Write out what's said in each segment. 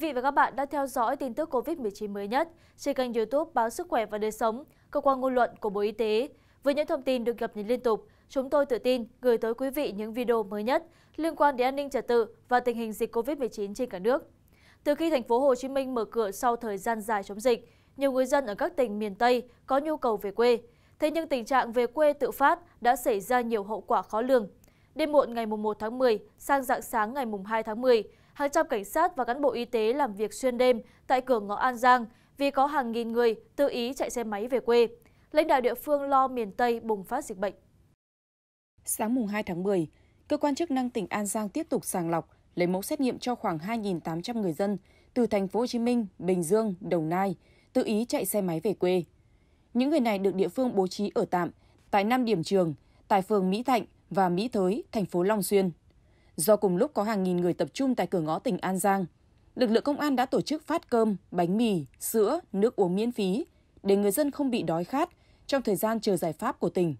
vị và các bạn đã theo dõi tin tức COVID-19 mới nhất trên kênh youtube Báo Sức Khỏe và Đời Sống, cơ quan ngôn luận của Bộ Y tế. Với những thông tin được cập nhật liên tục, chúng tôi tự tin gửi tới quý vị những video mới nhất liên quan đến an ninh trật tự và tình hình dịch COVID-19 trên cả nước. Từ khi thành phố Hồ Chí Minh mở cửa sau thời gian dài chống dịch, nhiều người dân ở các tỉnh miền Tây có nhu cầu về quê. Thế nhưng tình trạng về quê tự phát đã xảy ra nhiều hậu quả khó lường. Đêm muộn ngày 1 tháng 10 sang dạng sáng ngày 2 tháng 10, hàng trăm cảnh sát và cán bộ y tế làm việc xuyên đêm tại cửa ngõ an giang vì có hàng nghìn người tự ý chạy xe máy về quê. Lãnh đạo địa phương lo miền Tây bùng phát dịch bệnh. Sáng mùng 2 tháng 10, cơ quan chức năng tỉnh An Giang tiếp tục sàng lọc, lấy mẫu xét nghiệm cho khoảng 2.800 người dân từ thành phố Hồ Chí Minh, Bình Dương, Đồng Nai tự ý chạy xe máy về quê. Những người này được địa phương bố trí ở tạm tại năm điểm trường tại phường Mỹ Thạnh và Mỹ Thới, thành phố Long Xuyên. Do cùng lúc có hàng nghìn người tập trung tại cửa ngõ tỉnh An Giang, lực lượng công an đã tổ chức phát cơm, bánh mì, sữa, nước uống miễn phí để người dân không bị đói khát trong thời gian chờ giải pháp của tỉnh.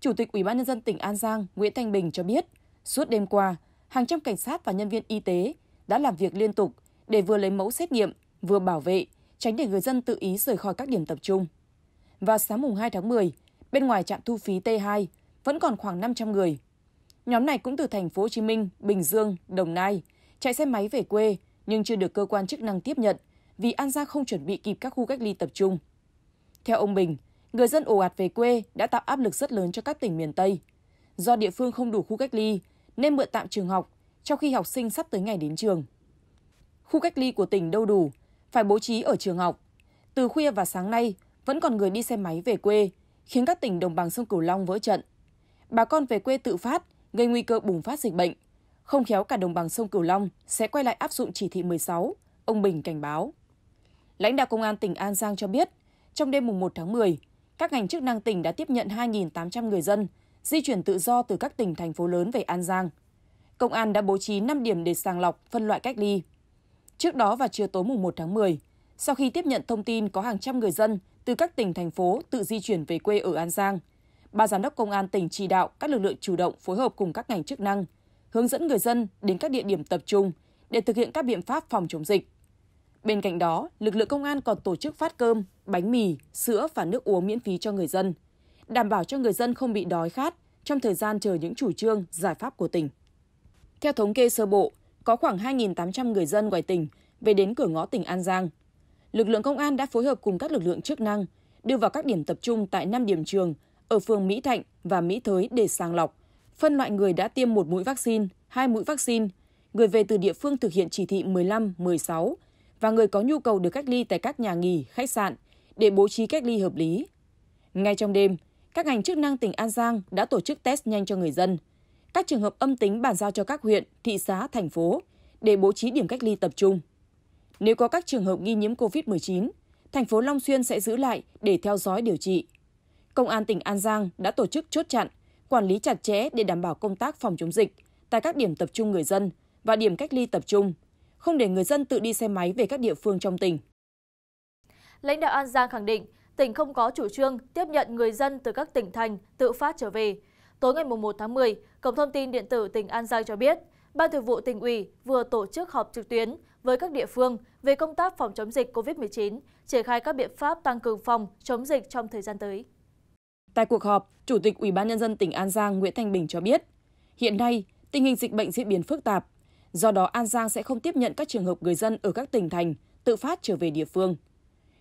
Chủ tịch Ủy ban nhân dân tỉnh An Giang Nguyễn Thanh Bình cho biết, suốt đêm qua, hàng trăm cảnh sát và nhân viên y tế đã làm việc liên tục để vừa lấy mẫu xét nghiệm, vừa bảo vệ, tránh để người dân tự ý rời khỏi các điểm tập trung. Và sáng mùng 2 tháng 10, bên ngoài trạm thu phí T2 vẫn còn khoảng 500 người. Nhóm này cũng từ thành phố Hồ Chí Minh, Bình Dương, Đồng Nai chạy xe máy về quê nhưng chưa được cơ quan chức năng tiếp nhận vì An Giang không chuẩn bị kịp các khu cách ly tập trung. Theo ông Bình, người dân ồ ạt về quê đã tạo áp lực rất lớn cho các tỉnh miền Tây. Do địa phương không đủ khu cách ly nên mượn tạm trường học trong khi học sinh sắp tới ngày đến trường. Khu cách ly của tỉnh đâu đủ, phải bố trí ở trường học. Từ khuya và sáng nay vẫn còn người đi xe máy về quê, khiến các tỉnh đồng bằng sông Cửu Long vỡ trận. Bà con về quê tự phát gây nguy cơ bùng phát dịch bệnh. Không khéo cả đồng bằng sông Cửu Long sẽ quay lại áp dụng chỉ thị 16, ông Bình cảnh báo. Lãnh đạo Công an tỉnh An Giang cho biết, trong đêm mùng 1 tháng 10, các ngành chức năng tỉnh đã tiếp nhận 2.800 người dân di chuyển tự do từ các tỉnh, thành phố lớn về An Giang. Công an đã bố trí 5 điểm để sàng lọc, phân loại cách ly. Trước đó vào chiều tối mùng 1 tháng 10, sau khi tiếp nhận thông tin có hàng trăm người dân từ các tỉnh, thành phố tự di chuyển về quê ở An Giang – Ba Giám đốc Công an tỉnh chỉ đạo các lực lượng chủ động phối hợp cùng các ngành chức năng, hướng dẫn người dân đến các địa điểm tập trung để thực hiện các biện pháp phòng chống dịch. Bên cạnh đó, lực lượng công an còn tổ chức phát cơm, bánh mì, sữa và nước uống miễn phí cho người dân, đảm bảo cho người dân không bị đói khát trong thời gian chờ những chủ trương, giải pháp của tỉnh. Theo thống kê sơ bộ, có khoảng 2.800 người dân ngoài tỉnh về đến cửa ngõ tỉnh An Giang. Lực lượng công an đã phối hợp cùng các lực lượng chức năng đưa vào các điểm tập trung tại 5 điểm trường ở phường mỹ thạnh và mỹ thới để sàng lọc phân loại người đã tiêm một mũi vaccine hai mũi vaccine người về từ địa phương thực hiện chỉ thị 15, 16 và người có nhu cầu được cách ly tại các nhà nghỉ, khách sạn để bố trí cách ly hợp lý. Ngay trong đêm, các ngành chức năng tỉnh An Giang đã tổ chức test nhanh cho người dân. Các trường hợp âm tính bàn giao cho các huyện, thị xã, thành phố để bố trí điểm cách ly tập trung. Nếu có các trường hợp nghi nhiễm COVID-19, thành phố Long Xuyên sẽ giữ lại để theo dõi điều trị. Công an tỉnh An Giang đã tổ chức chốt chặn, quản lý chặt chẽ để đảm bảo công tác phòng chống dịch tại các điểm tập trung người dân và điểm cách ly tập trung, không để người dân tự đi xe máy về các địa phương trong tỉnh. Lãnh đạo An Giang khẳng định, tỉnh không có chủ trương tiếp nhận người dân từ các tỉnh thành tự phát trở về. Tối ngày 1 tháng 10, Cổng thông tin điện tử tỉnh An Giang cho biết, Ban Thường vụ tỉnh ủy vừa tổ chức họp trực tuyến với các địa phương về công tác phòng chống dịch COVID-19, triển khai các biện pháp tăng cường phòng chống dịch trong thời gian tới. Tại cuộc họp, Chủ tịch Ủy ban Nhân dân tỉnh An Giang Nguyễn Thanh Bình cho biết, hiện nay tình hình dịch bệnh diễn biến phức tạp, do đó An Giang sẽ không tiếp nhận các trường hợp người dân ở các tỉnh thành tự phát trở về địa phương.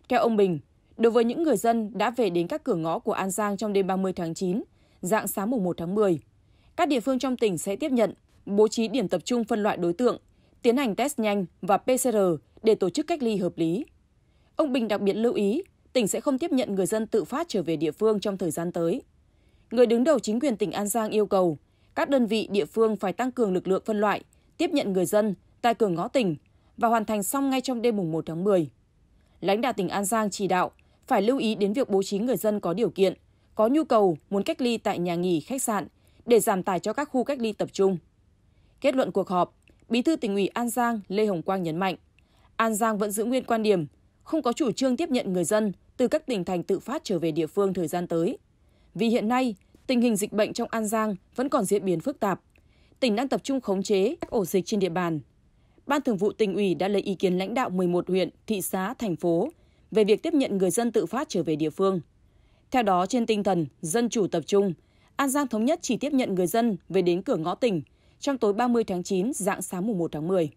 Theo ông Bình, đối với những người dân đã về đến các cửa ngõ của An Giang trong đêm 30 tháng 9, dạng sáng mùng 1 tháng 10, các địa phương trong tỉnh sẽ tiếp nhận, bố trí điểm tập trung phân loại đối tượng, tiến hành test nhanh và PCR để tổ chức cách ly hợp lý. Ông Bình đặc biệt lưu ý tỉnh sẽ không tiếp nhận người dân tự phát trở về địa phương trong thời gian tới. Người đứng đầu chính quyền tỉnh An Giang yêu cầu các đơn vị địa phương phải tăng cường lực lượng phân loại, tiếp nhận người dân tại cửa ngõ tỉnh và hoàn thành xong ngay trong đêm mùng 1 tháng 10. Lãnh đạo tỉnh An Giang chỉ đạo phải lưu ý đến việc bố trí người dân có điều kiện, có nhu cầu muốn cách ly tại nhà nghỉ, khách sạn để giảm tải cho các khu cách ly tập trung. Kết luận cuộc họp, Bí thư tỉnh ủy An Giang Lê Hồng Quang nhấn mạnh, An Giang vẫn giữ nguyên quan điểm không có chủ trương tiếp nhận người dân từ các tỉnh thành tự phát trở về địa phương thời gian tới. Vì hiện nay, tình hình dịch bệnh trong An Giang vẫn còn diễn biến phức tạp. Tỉnh đang tập trung khống chế các ổ dịch trên địa bàn. Ban Thường vụ tỉnh ủy đã lấy ý kiến lãnh đạo 11 huyện, thị xã, thành phố về việc tiếp nhận người dân tự phát trở về địa phương. Theo đó, trên tinh thần dân chủ tập trung, An Giang thống nhất chỉ tiếp nhận người dân về đến cửa ngõ tỉnh trong tối 30 tháng 9, dạng sáng mùng 1 tháng 10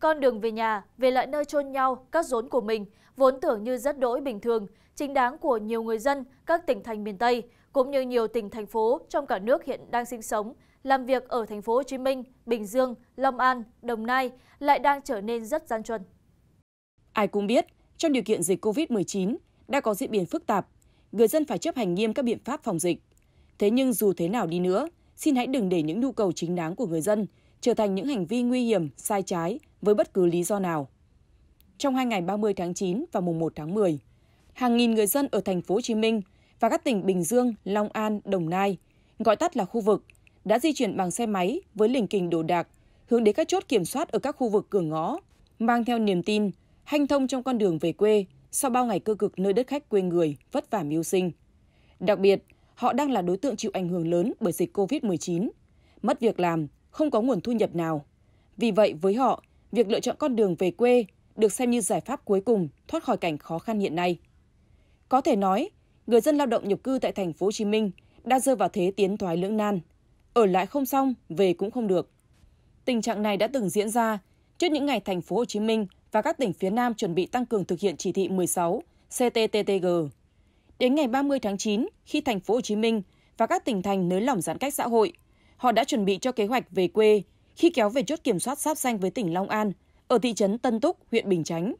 con đường về nhà về lại nơi trôn nhau các rốn của mình vốn tưởng như rất đỗi bình thường chính đáng của nhiều người dân các tỉnh thành miền Tây cũng như nhiều tỉnh thành phố trong cả nước hiện đang sinh sống, làm việc ở thành phố Hồ Chí Minh, Bình Dương, Long An, Đồng Nai lại đang trở nên rất gian truân. Ai cũng biết, trong điều kiện dịch COVID-19 đã có diễn biến phức tạp, người dân phải chấp hành nghiêm các biện pháp phòng dịch. Thế nhưng dù thế nào đi nữa, xin hãy đừng để những nhu cầu chính đáng của người dân trở thành những hành vi nguy hiểm, sai trái với bất cứ lý do nào. Trong hai ngày 30 tháng 9 và mùng 1 tháng 10, hàng nghìn người dân ở thành phố Hồ Chí Minh và các tỉnh Bình Dương, Long An, Đồng Nai, gọi tắt là khu vực, đã di chuyển bằng xe máy với lình kình đồ đạc hướng đến các chốt kiểm soát ở các khu vực cửa ngõ, mang theo niềm tin, hanh thông trong con đường về quê sau bao ngày cơ cực nơi đất khách quê người, vất vả mưu sinh. Đặc biệt, họ đang là đối tượng chịu ảnh hưởng lớn bởi dịch COVID-19, mất việc làm, không có nguồn thu nhập nào. Vì vậy, với họ, việc lựa chọn con đường về quê được xem như giải pháp cuối cùng thoát khỏi cảnh khó khăn hiện nay. Có thể nói, người dân lao động nhập cư tại thành phố Hồ Chí Minh đã rơi vào thế tiến thoái lưỡng nan, ở lại không xong, về cũng không được. Tình trạng này đã từng diễn ra trước những ngày thành phố Hồ Chí Minh và các tỉnh phía Nam chuẩn bị tăng cường thực hiện chỉ thị 16 CTTTG. Đến ngày 30 tháng 9, khi thành phố Hồ Chí Minh và các tỉnh thành nới lỏng giãn cách xã hội, họ đã chuẩn bị cho kế hoạch về quê khi kéo về chốt kiểm soát sáp xanh với tỉnh Long An ở thị trấn Tân Túc, huyện Bình Chánh.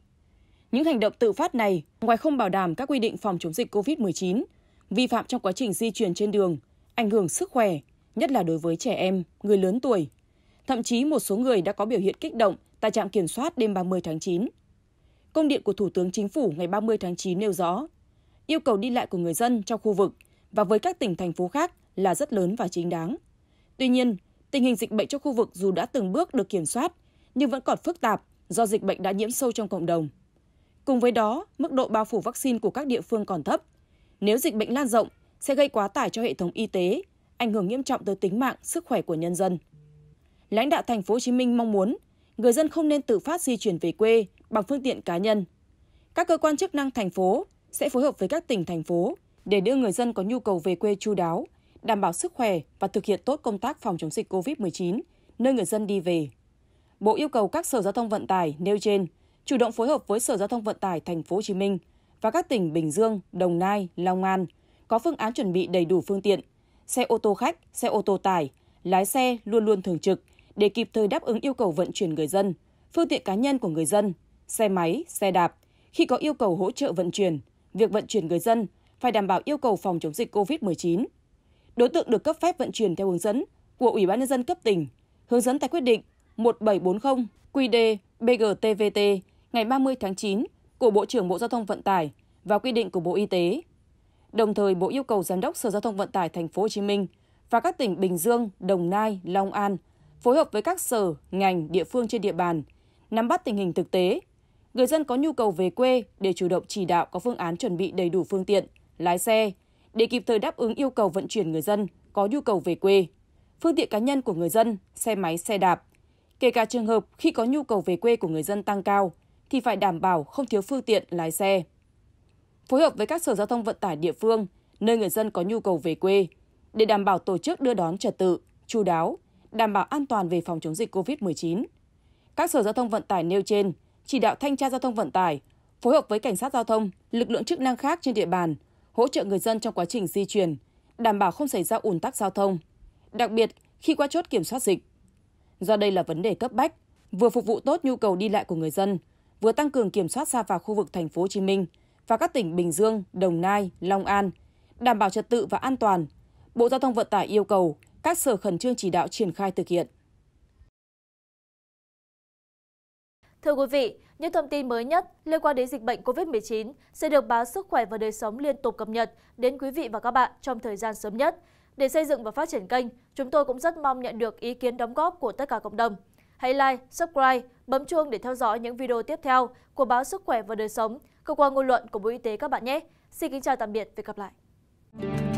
Những hành động tự phát này, ngoài không bảo đảm các quy định phòng chống dịch COVID-19, vi phạm trong quá trình di chuyển trên đường, ảnh hưởng sức khỏe, nhất là đối với trẻ em, người lớn tuổi. Thậm chí một số người đã có biểu hiện kích động tại trạm kiểm soát đêm 30 tháng 9. Công điện của Thủ tướng Chính phủ ngày 30 tháng 9 nêu rõ, yêu cầu đi lại của người dân trong khu vực và với các tỉnh thành phố khác là rất lớn và chính đáng. Tuy nhiên, Tình hình dịch bệnh trong khu vực dù đã từng bước được kiểm soát, nhưng vẫn còn phức tạp do dịch bệnh đã nhiễm sâu trong cộng đồng. Cùng với đó, mức độ bao phủ vaccine của các địa phương còn thấp. Nếu dịch bệnh lan rộng, sẽ gây quá tải cho hệ thống y tế, ảnh hưởng nghiêm trọng tới tính mạng, sức khỏe của nhân dân. Lãnh đạo thành phố Hồ Chí Minh mong muốn người dân không nên tự phát di chuyển về quê bằng phương tiện cá nhân. Các cơ quan chức năng thành phố sẽ phối hợp với các tỉnh thành phố để đưa người dân có nhu cầu về quê chu đáo, đảm bảo sức khỏe và thực hiện tốt công tác phòng chống dịch COVID-19 nơi người dân đi về. Bộ yêu cầu các sở giao thông vận tải nêu trên chủ động phối hợp với Sở Giao thông Vận tải Thành phố Hồ Chí Minh và các tỉnh Bình Dương, Đồng Nai, Long An có phương án chuẩn bị đầy đủ phương tiện, xe ô tô khách, xe ô tô tải, lái xe luôn luôn thường trực để kịp thời đáp ứng yêu cầu vận chuyển người dân, phương tiện cá nhân của người dân, xe máy, xe đạp khi có yêu cầu hỗ trợ vận chuyển. Việc vận chuyển người dân phải đảm bảo yêu cầu phòng chống dịch COVID-19 đối tượng được cấp phép vận chuyển theo hướng dẫn của Ủy ban nhân dân cấp tỉnh, hướng dẫn tại quyết định 1740 QD BGTVT ngày 30 tháng 9 của Bộ trưởng Bộ Giao thông Vận tải và quy định của Bộ Y tế. Đồng thời, Bộ yêu cầu Giám đốc Sở Giao thông Vận tải Thành phố Hồ Chí Minh và các tỉnh Bình Dương, Đồng Nai, Long An phối hợp với các sở, ngành, địa phương trên địa bàn nắm bắt tình hình thực tế. Người dân có nhu cầu về quê để chủ động chỉ đạo có phương án chuẩn bị đầy đủ phương tiện, lái xe, để kịp thời đáp ứng yêu cầu vận chuyển người dân có nhu cầu về quê, phương tiện cá nhân của người dân, xe máy, xe đạp. Kể cả trường hợp khi có nhu cầu về quê của người dân tăng cao, thì phải đảm bảo không thiếu phương tiện lái xe. Phối hợp với các sở giao thông vận tải địa phương, nơi người dân có nhu cầu về quê, để đảm bảo tổ chức đưa đón trật tự, chú đáo, đảm bảo an toàn về phòng chống dịch COVID-19. Các sở giao thông vận tải nêu trên chỉ đạo thanh tra giao thông vận tải, phối hợp với cảnh sát giao thông, lực lượng chức năng khác trên địa bàn hỗ trợ người dân trong quá trình di chuyển, đảm bảo không xảy ra ủn tắc giao thông, đặc biệt khi qua chốt kiểm soát dịch. Do đây là vấn đề cấp bách, vừa phục vụ tốt nhu cầu đi lại của người dân, vừa tăng cường kiểm soát ra vào khu vực thành phố Hồ Chí Minh và các tỉnh Bình Dương, Đồng Nai, Long An, đảm bảo trật tự và an toàn. Bộ Giao thông Vận tải yêu cầu các sở khẩn trương chỉ đạo triển khai thực hiện. Thưa quý vị, những thông tin mới nhất liên quan đến dịch bệnh COVID-19 sẽ được báo Sức khỏe và đời sống liên tục cập nhật đến quý vị và các bạn trong thời gian sớm nhất. Để xây dựng và phát triển kênh, chúng tôi cũng rất mong nhận được ý kiến đóng góp của tất cả cộng đồng. Hãy like, subscribe, bấm chuông để theo dõi những video tiếp theo của báo Sức khỏe và đời sống, cơ quan ngôn luận của Bộ Y tế các bạn nhé. Xin kính chào tạm biệt và gặp lại.